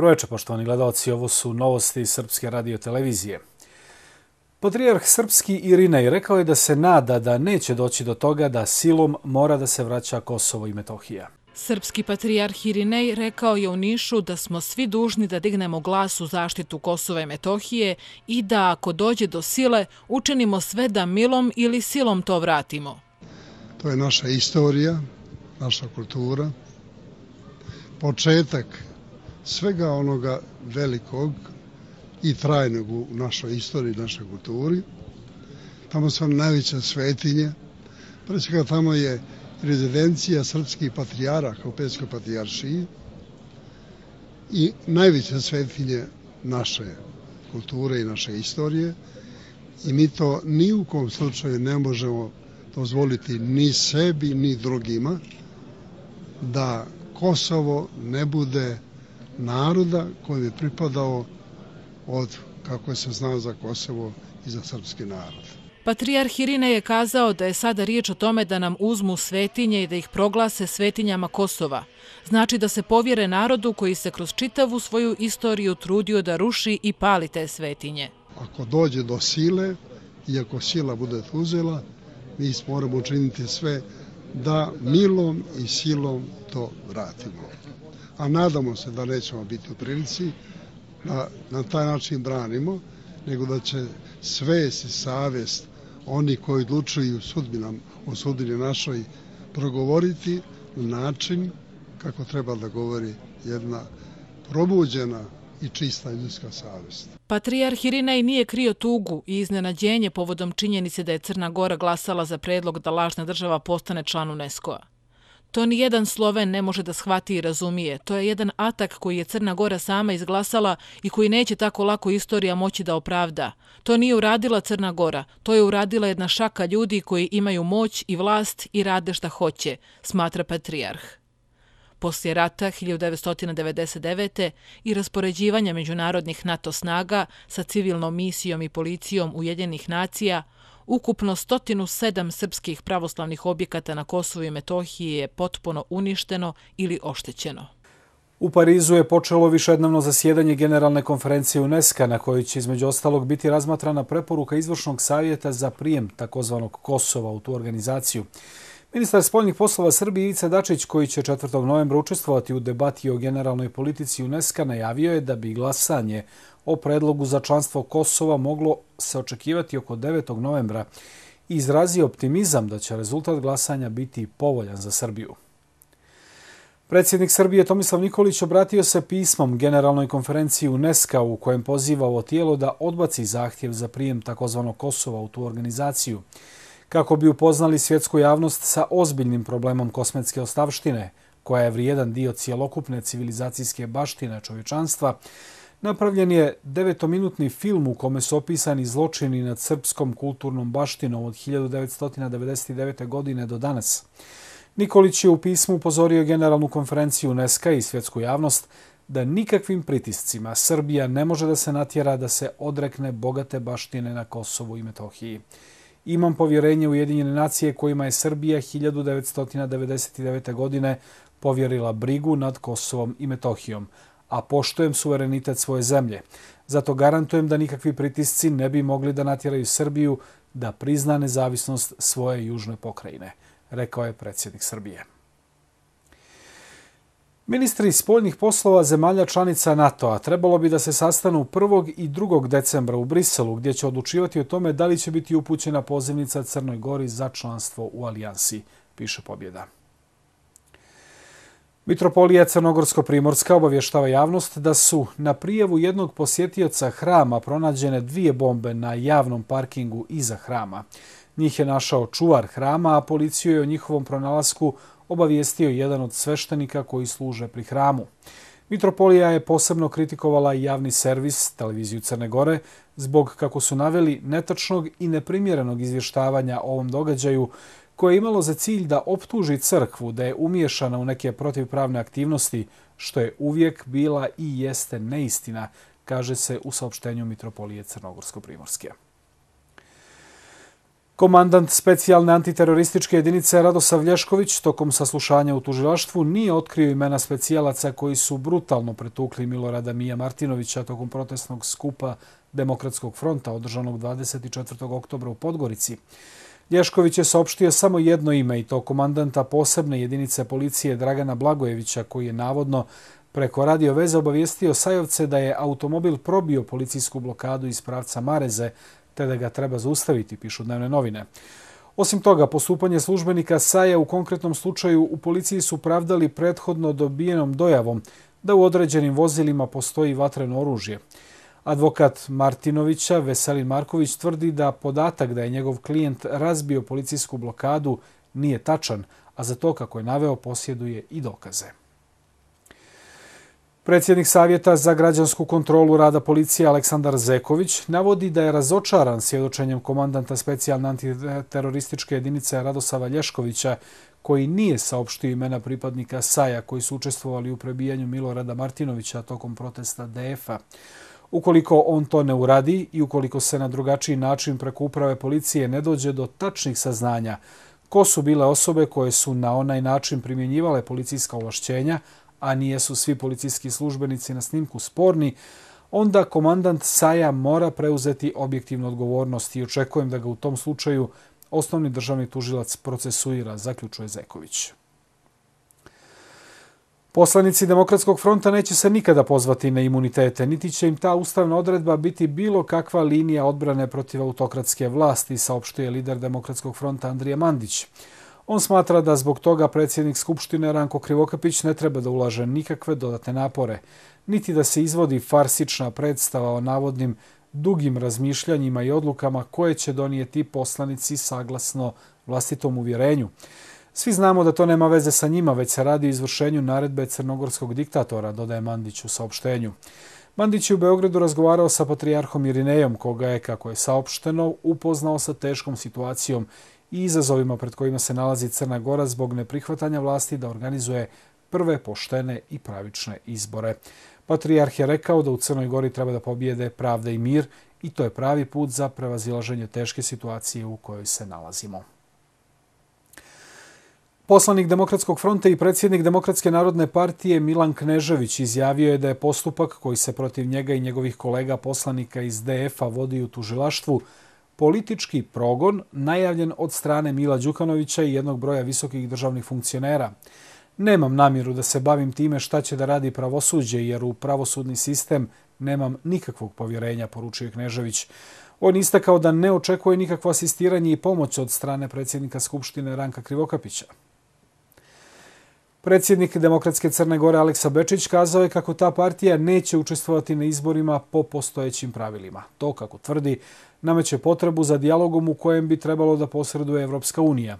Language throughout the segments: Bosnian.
dobro večer, poštovani gledalci. Ovo su novosti Srpske radio televizije. Patriarh Srpski Irinej rekao je da se nada da neće doći do toga da silom mora da se vraća Kosovo i Metohija. Srpski patrijarh Irinej rekao je u Nišu da smo svi dužni da dignemo glas u zaštitu Kosova i Metohije i da ako dođe do sile, učinimo sve da milom ili silom to vratimo. To je naša istorija, naša kultura, početak svega onoga velikog i trajnog u našoj istoriji, našoj kulturi. Tamo su one najveće svetinje. Pre svega tamo je rezidencija srpskih patrijara kao Petskoj patrijaršiji i najveće svetinje naše kulture i naše istorije. I mi to ni u kom slučaju ne možemo dozvoliti ni sebi ni drugima da Kosovo ne bude uh, naroda kojim je pripadao od kako je se zna za Kosovo i za srpski narod. Patrijarh Irine je kazao da je sada riječ o tome da nam uzmu svetinje i da ih proglase svetinjama Kosova. Znači da se povjere narodu koji se kroz čitavu svoju istoriju trudio da ruši i pali te svetinje. Ako dođe do sile i ako sila bude uzela, mi moramo učiniti sve da milom i silom to vratimo a nadamo se da nećemo biti u prilici da na taj način branimo, nego da će svest i savjest oni koji odlučuju sudbinom o sudbini našoj progovoriti na način kako treba da govori jedna probuđena i čista ljudska savjest. Patrijarh Irinej nije krio tugu i iznenađenje povodom činjenice da je Crna Gora glasala za predlog da lažna država postane član UNESCO-a. To ni jedan Sloven ne može da shvati i razumije. To je jedan atak koji je Crna Gora sama izglasala i koji neće tako lako istorija moći da opravda. To nije uradila Crna Gora, to je uradila jedna šaka ljudi koji imaju moć i vlast i rade šta hoće, smatra Patriarh. Poslije rata 1999. i raspoređivanja međunarodnih NATO snaga sa civilnom misijom i policijom Ujedinjenih nacija, Ukupno 107 srpskih pravoslavnih objekata na Kosovo i Metohiji je potpuno uništeno ili oštećeno. U Parizu je počelo višednevno zasjedanje Generalne konferencije UNESCO, na kojoj će između ostalog biti razmatrana preporuka Izvršnog savjeta za prijem takozvanog Kosova u tu organizaciju. Ministar spoljnih poslova Srbije Ivica Dačić, koji će 4. novembra učestvovati u debati o generalnoj politici UNESCO, najavio je da bi glasanje o predlogu za članstvo Kosova moglo se očekivati oko 9. novembra i izrazio optimizam da će rezultat glasanja biti povoljan za Srbiju. Predsjednik Srbije Tomislav Nikolić obratio se pismom Generalnoj konferenciji UNESCO u kojem poziva ovo tijelo da odbaci zahtjev za prijem takozvano Kosova u tu organizaciju, kako bi upoznali svjetsku javnost sa ozbiljnim problemom kosmetske ostavštine, koja je vrijedan dio cijelokupne civilizacijske baštine čovječanstva, Napravljen je devetominutni film u kome su opisani zločini nad srpskom kulturnom baštinom od 1999. godine do danas. Nikolić je u pismu upozorio Generalnu konferenciju UNESCO i svjetsku javnost da nikakvim pritiscima Srbija ne može da se natjera da se odrekne bogate baštine na Kosovu i Metohiji. Imam povjerenje u Ujedinjene nacije kojima je Srbija 1999. godine povjerila brigu nad Kosovom i Metohijom, a poštojem suverenitet svoje zemlje. Zato garantujem da nikakvi pritisci ne bi mogli da natjeraju Srbiju da prizna nezavisnost svoje južne pokrajine, rekao je predsjednik Srbije. Ministri spoljnih poslova zemalja članica NATO-a trebalo bi da se sastanu 1. i 2. decembra u Briselu, gdje će odlučivati o tome da li će biti upućena pozivnica Crnoj Gori za članstvo u alijansi, piše pobjeda. Mitropolija Crnogorsko-Primorska obavještava javnost da su na prijavu jednog posjetioca hrama pronađene dvije bombe na javnom parkingu iza hrama. Njih je našao čuvar hrama, a policiju je o njihovom pronalasku obavijestio jedan od sveštenika koji služe pri hramu. Mitropolija je posebno kritikovala javni servis, televiziju Crne Gore, zbog, kako su naveli, netačnog i neprimjerenog izvještavanja o ovom događaju, koje je imalo za cilj da optuži crkvu da je umješana u neke protivpravne aktivnosti, što je uvijek bila i jeste neistina, kaže se u saopštenju Mitropolije Crnogorsko-Primorske. Komandant specijalne antiterorističke jedinice Radosav Lješković tokom saslušanja u tužilaštvu nije otkrio imena specijalaca koji su brutalno pretukli Milorada Mija Martinovića tokom protestnog skupa Demokratskog fronta održanog 24. oktobra u Podgorici. Ješković je saopštio samo jedno ime i to komandanta posebne jedinice policije Dragana Blagojevića, koji je navodno preko radio veze obavijestio Sajovce da je automobil probio policijsku blokadu iz pravca Mareze, te da ga treba zaustaviti, pišu dnevne novine. Osim toga, postupanje službenika Saja u konkretnom slučaju u policiji su pravdali prethodno dobijenom dojavom da u određenim vozilima postoji vatreno oružje. Advokat Martinovića Veselin Marković tvrdi da podatak da je njegov klijent razbio policijsku blokadu nije tačan, a za to kako je naveo posjeduje i dokaze. Predsjednik Savjeta za građansku kontrolu rada policije Aleksandar Zeković navodi da je razočaran svjedočenjem komandanta specijalne antiterorističke jedinice Radosava Lješkovića koji nije saopštio imena pripadnika Saja koji su učestvovali u prebijanju Milorada Martinovića tokom protesta DF-a. Ukoliko on to ne uradi i ukoliko se na drugačiji način preko uprave policije ne dođe do tačnih saznanja ko su bile osobe koje su na onaj način primjenjivale policijska ovlašćenja, a nijesu svi policijski službenici na snimku sporni, onda komandant Saja mora preuzeti objektivnu odgovornost i očekujem da ga u tom slučaju osnovni državni tužilac procesuira, zaključuje Zeković. Poslanici Demokratskog fronta neće se nikada pozvati na imunitete, niti će im ta ustavna odredba biti bilo kakva linija odbrane protiv autokratske vlasti, saopštuje lider Demokratskog fronta Andrija Mandić. On smatra da zbog toga predsjednik Skupštine Ranko Krivokapić ne treba da ulaže nikakve dodatne napore, niti da se izvodi farsična predstava o navodnim dugim razmišljanjima i odlukama koje će donijeti poslanici saglasno vlastitom uvjerenju. Svi znamo da to nema veze sa njima, već se radi o izvršenju naredbe crnogorskog diktatora, dodaje Mandić u saopštenju. Mandić je u Beogradu razgovarao sa patrijarhom Irinejom, koga je, kako je saopšteno, upoznao sa teškom situacijom i izazovima pred kojima se nalazi Crna Gora zbog neprihvatanja vlasti da organizuje prve poštene i pravične izbore. Patrijarh je rekao da u Crnoj Gori treba da pobijede pravda i mir i to je pravi put za prevazilaženje teške situacije u kojoj se nalazimo. Poslanik Demokratskog fronta i predsjednik Demokratske narodne partije Milan Knežević izjavio je da je postupak koji se protiv njega i njegovih kolega poslanika iz DF-a vodi u tužilaštvu politički progon najavljen od strane Mila Đukanovića i jednog broja visokih državnih funkcionera. Nemam namjeru da se bavim time šta će da radi pravosuđe jer u pravosudni sistem nemam nikakvog povjerenja, poručuje Knežević. On istakao da ne očekuje nikakvo asistiranje i pomoć od strane predsjednika Skupštine Ranka Krivokapića. Predsjednik Demokratske Crne Gore Aleksa Bečić kazao je kako ta partija neće učestvovati na izborima po postojećim pravilima. To, kako tvrdi, nameće potrebu za dialogom u kojem bi trebalo da posreduje Evropska unija.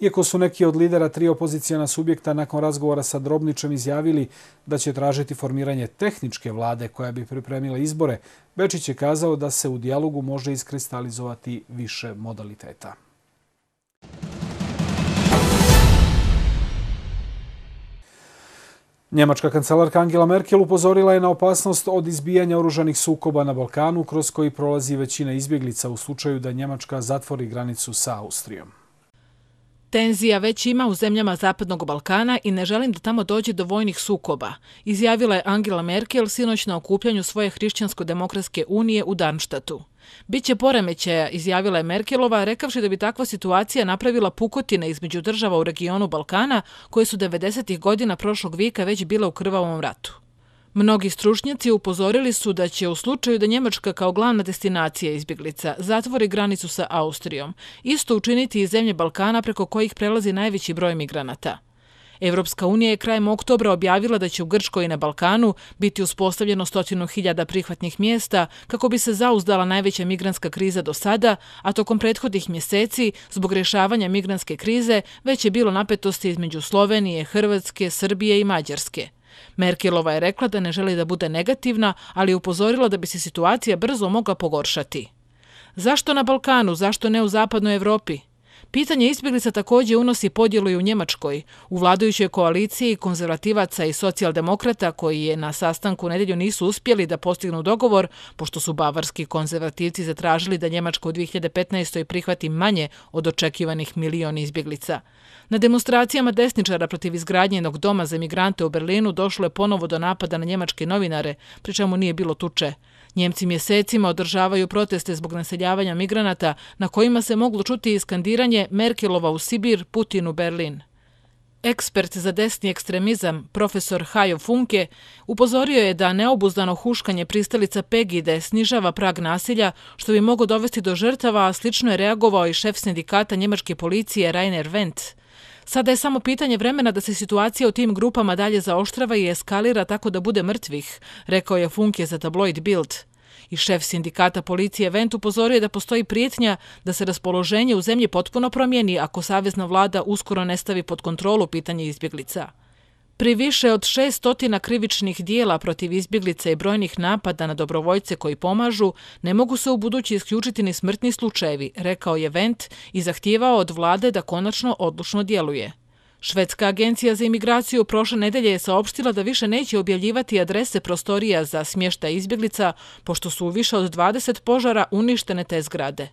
Iako su neki od lidera tri opozicijana subjekta nakon razgovora sa Drobničem izjavili da će tražiti formiranje tehničke vlade koja bi pripremila izbore, Bečić je kazao da se u dialogu može iskristalizovati više modaliteta. Njemačka kancelarka Angela Merkel upozorila je na opasnost od izbijanja oružanih sukoba na Balkanu kroz koji prolazi većina izbjeglica u slučaju da Njemačka zatvori granicu sa Austrijom. Tenzija već ima u zemljama Zapadnog Balkana i ne želim da tamo dođe do vojnih sukoba, izjavila je Angela Merkel sinoć na okupljanju svoje Hrišćansko-demokratske unije u Darmštatu. Biće poremećaja, izjavila je Merkelova, rekavši da bi takva situacija napravila pukotine između država u regionu Balkana, koje su 90-ih godina prošlog vika već bila u krvavom ratu. Mnogi stručnjaci upozorili su da će u slučaju da Njemačka kao glavna destinacija izbjeglica zatvori granicu sa Austrijom, isto učiniti i zemlje Balkana preko kojih prelazi najveći broj migranata. Evropska unija je krajem oktobra objavila da će u Grčkoj i na Balkanu biti uspostavljeno stotinu hiljada prihvatnih mjesta kako bi se zauzdala najveća migranska kriza do sada, a tokom prethodnih mjeseci, zbog rješavanja migranske krize, već je bilo napetosti između Slovenije, Hrvatske, Srbije i Mađarske. Merkelova je rekla da ne želi da bude negativna, ali je upozorila da bi se situacija brzo mogla pogoršati. Zašto na Balkanu, zašto ne u zapadnoj Evropi? Pitanje izbjeglica također unosi podjelu i u Njemačkoj. U vladajućoj koaliciji konzervativaca i socijaldemokrata koji je na sastanku u nedelju nisu uspjeli da postignu dogovor, pošto su bavarski konzervativci zatražili da Njemačka u 2015. prihvati manje od očekivanih milijona izbjeglica. Na demonstracijama desničara protiv izgradnjenog doma za migrante u Berlinu došlo je ponovo do napada na njemačke novinare, pričemu nije bilo tuče. Njemci mjesecima održavaju proteste zbog naseljavanja migranata na kojima se moglo čuti iskandiranje Merkelova u Sibir, Putin u Berlin. Ekspert za desni ekstremizam, profesor Hajo Funke, upozorio je da neobuzdano huškanje pristalica Pegide snižava prag nasilja što bi mogo dovesti do žrtava, a slično je reagovao i šef sindikata njemačke policije Rainer Wendt. Sada je samo pitanje vremena da se situacija u tim grupama dalje zaoštrava i eskalira tako da bude mrtvih, rekao je Funke za tabloid Bild. I šef sindikata policije Vent upozoruje da postoji prijetnja da se raspoloženje u zemlji potpuno promijeni ako savezna vlada uskoro ne stavi pod kontrolu pitanje izbjeglica. Pri više od 600 krivičnih dijela protiv izbjeglica i brojnih napada na dobrovoljce koji pomažu, ne mogu se u budući isključiti ni smrtni slučajevi, rekao je Vent i zahtjevao od vlade da konačno odlučno djeluje. Švedska agencija za imigraciju prošle nedelje je saopštila da više neće objavljivati adrese prostorija za smješta izbjeglica, pošto su u više od 20 požara uništene te zgrade.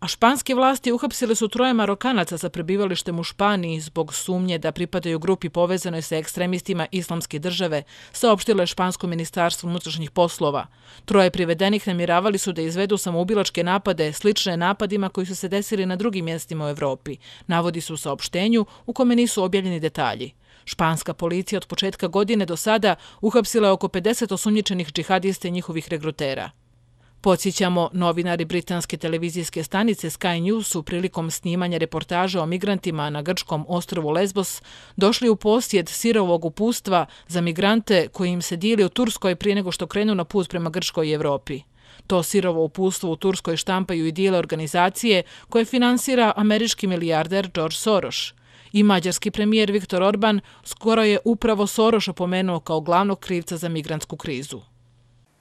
A španske vlasti uhapsile su troje Marokanaca sa prebivalištem u Španiji zbog sumnje da pripadaju grupi povezanoj sa ekstremistima islamske države, saopštilo je Špansko ministarstvo unutrašnjih poslova. Troje privedenih namiravali su da izvedu samoubilačke napade slične napadima koji su se desili na drugim mjestima u Evropi, navodi su u saopštenju u kome nisu objavljeni detalji. Španska policija od početka godine do sada uhapsila je oko 50 osumnjičenih džihadiste njihovih regrutera. Podsjećamo, novinari britanske televizijske stanice Sky News su prilikom snimanja reportaža o migrantima na grčkom ostrovu Lesbos došli u posjed sirovog upustva za migrante koji im se dili u Turskoj prije nego što krenu na put prema grčkoj Evropi. To sirovo upustvo u Turskoj štampaju i dijele organizacije koje finansira američki milijarder George Soros. I mađarski premijer Viktor Orban skoro je upravo Soroša pomenuo kao glavnog krivca za migrantsku krizu.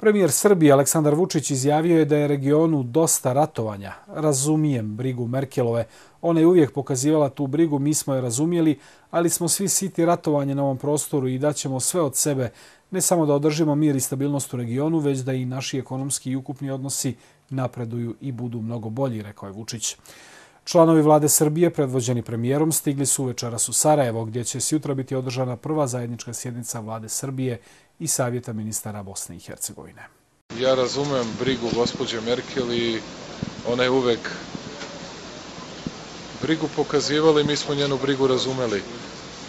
Premijer Srbije Aleksandar Vučić izjavio je da je regionu dosta ratovanja. Razumijem brigu Merkelove. Ona je uvijek pokazivala tu brigu, mi smo je razumijeli, ali smo svi siti ratovanje na ovom prostoru i daćemo sve od sebe, ne samo da održimo mir i stabilnost u regionu, već da i naši ekonomski i ukupni odnosi napreduju i budu mnogo bolji, rekao je Vučić. Članovi vlade Srbije, predvođeni premijerom, stigli su večeras u Sarajevo, gdje će sjutra biti održana prva zajednička sjednica vlade Srbije i savjeta ministara Bosne i Hercegovine. Ja razumem brigu gospođe Merkel i ona je uvek brigu pokazivala i mi smo njenu brigu razumeli,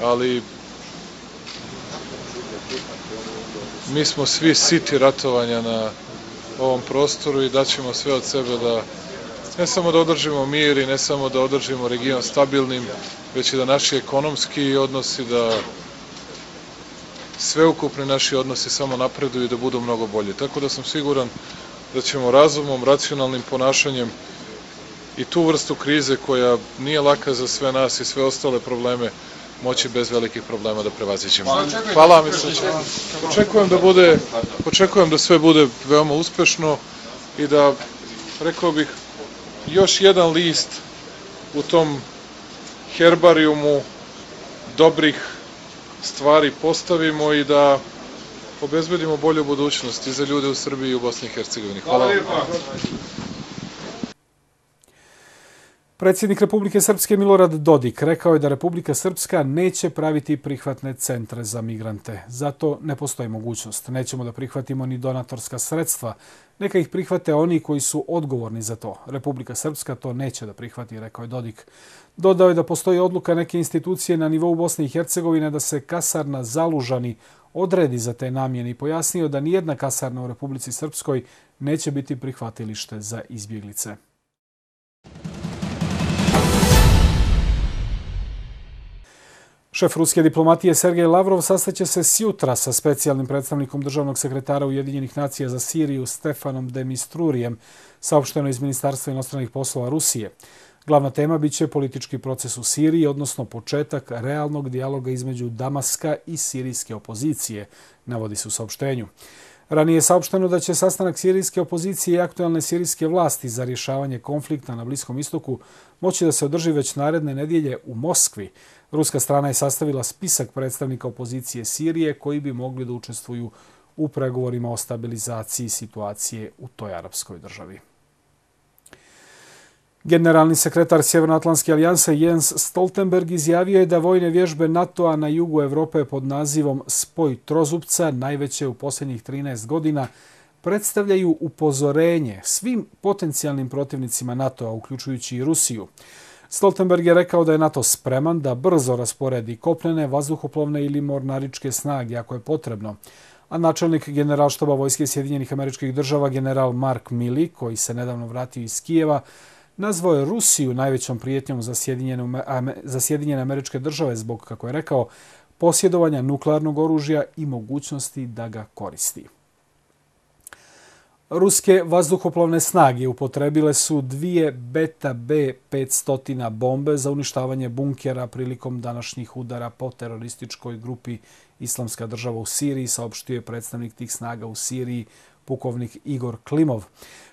ali mi smo svi siti ratovanja na ovom prostoru i daćemo sve od sebe da ne samo da održimo mir i ne samo da održimo region stabilnim, već i da naši ekonomski odnosi da sve sveukupni naši odnosi samo napreduju i da budu mnogo bolje. Tako da sam siguran da ćemo razumom, racionalnim ponašanjem i tu vrstu krize koja nije laka za sve nas i sve ostale probleme moći bez velikih problema da ćemo. Pa Hvala vam. Očekujem da, bude, očekujem da sve bude veoma uspešno i da, rekao bih, još jedan list u tom herbarijumu dobrih stvari postavimo i da obezbedimo bolju budućnost i za ljude u Srbiji i u Bosni i Hercegovini. Hvala. vam. Predsjednik Republike Srpske Milorad Dodik rekao je da Republika Srpska neće praviti prihvatne centre za migrante. Zato ne postoji mogućnost. Nećemo da prihvatimo ni donatorska sredstva. Neka ih prihvate oni koji su odgovorni za to. Republika Srpska to neće da prihvati, rekao je Dodik. Dodao je da postoji odluka neke institucije na nivou Bosne i Hercegovine da se kasarna Zalužani odredi za te namjene i pojasnio da nijedna kasarna u Republici Srpskoj neće biti prihvatilište za izbjeglice. Šef ruske diplomatije Sergej Lavrov sastaće se sjutra sa specijalnim predstavnikom državnog sekretara Ujedinjenih nacija za Siriju Stefanom Demistrurijem, saopšteno iz Ministarstva inostranih poslova Rusije. Glavna tema biće politički proces u Siriji, odnosno početak realnog dijaloga između Damaska i sirijske opozicije, navodi se u saopštenju. Ranije je saopšteno da će sastanak sirijske opozicije i aktualne sirijske vlasti za rješavanje konflikta na Bliskom istoku moći da se održi već naredne nedjelje u Moskvi. Ruska strana je sastavila spisak predstavnika opozicije Sirije koji bi mogli da učestvuju u pregovorima o stabilizaciji situacije u toj arapskoj državi. Generalni sekretar Sjevernoatlantske alijanse Jens Stoltenberg izjavio je da vojne vježbe NATO-a na jugu Evrope pod nazivom Spoj trozubca, najveće u posljednjih 13 godina, predstavljaju upozorenje svim potencijalnim protivnicima NATO-a, uključujući i Rusiju. Stoltenberg je rekao da je NATO spreman da brzo rasporedi kopnene, vazduhoplovne ili mornaričke snage ako je potrebno. A načelnik generalštaba Vojske Sjedinjenih američkih država, general Mark Milley, koji se nedavno vratio iz Kijeva, nazvao je Rusiju najvećom prijetnjom za Sjedinjene, za Sjedinjene američke države zbog, kako je rekao, posjedovanja nuklearnog oružja i mogućnosti da ga koristi. Ruske vazduhoplovne snage upotrebile su dvije Beta B-500 bombe za uništavanje bunkera prilikom današnjih udara po terorističkoj grupi Islamska država u Siriji, saopštio je predstavnik tih snaga u Siriji, pukovnik Igor Klimov.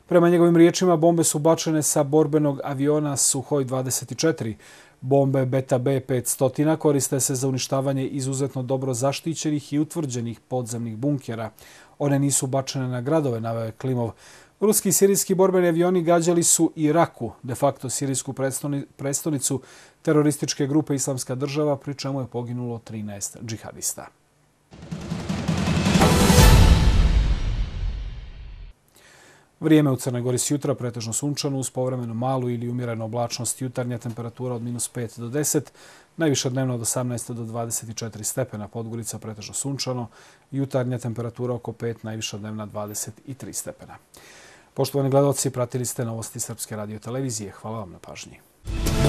Prema njegovim riječima, bombe su bačene sa borbenog aviona Suhoj 24. Bombe Beta B500 koriste se za uništavanje izuzetno dobro zaštićenih i utvrđenih podzemnih bunkjera. One nisu bačene na gradove, nave Klimov. Ruski i sirijski borbeni avioni gađali su Iraku, de facto sirijsku predstavnicu terorističke grupe Islamska država, pri čemu je poginulo 13 džihadista. Vrijeme u Crnoj Gori su jutra pretežno sunčano uz povremeno malu ili umjerenu oblačnost jutarnja temperatura od minus 5 do 10, najviša dnevno od 18 do 24 stepena, Podgorica pretežno sunčano, jutarnja temperatura oko 5, najviša dnevna 23 stepena. Poštovani gledalci, pratili ste novosti Srpske radio televizije. Hvala vam na pažnji.